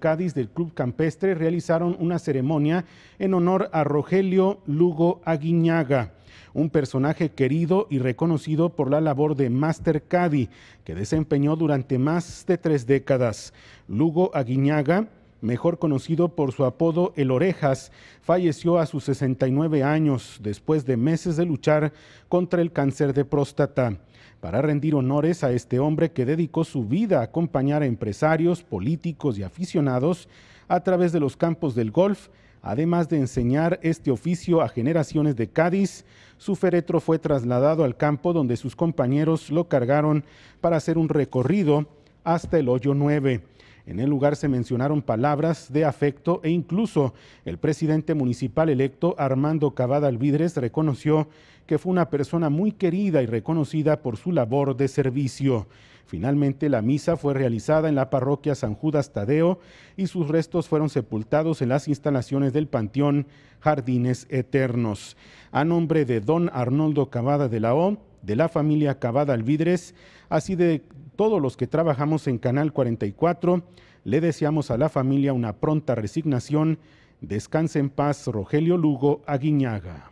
Cádiz del Club Campestre realizaron una ceremonia en honor a Rogelio Lugo Aguiñaga, un personaje querido y reconocido por la labor de Master Cadi, que desempeñó durante más de tres décadas. Lugo Aguiñaga mejor conocido por su apodo El Orejas, falleció a sus 69 años después de meses de luchar contra el cáncer de próstata. Para rendir honores a este hombre que dedicó su vida a acompañar a empresarios, políticos y aficionados a través de los campos del golf, además de enseñar este oficio a generaciones de Cádiz, su féretro fue trasladado al campo donde sus compañeros lo cargaron para hacer un recorrido hasta el hoyo 9. En el lugar se mencionaron palabras de afecto e incluso el presidente municipal electo Armando Cavada Alvidres reconoció que fue una persona muy querida y reconocida por su labor de servicio. Finalmente, la misa fue realizada en la parroquia San Judas Tadeo y sus restos fueron sepultados en las instalaciones del Panteón Jardines Eternos. A nombre de don Arnoldo Cavada de la O, de la familia Cavada Alvidres, así de, todos los que trabajamos en Canal 44, le deseamos a la familia una pronta resignación. Descanse en paz Rogelio Lugo Aguiñaga.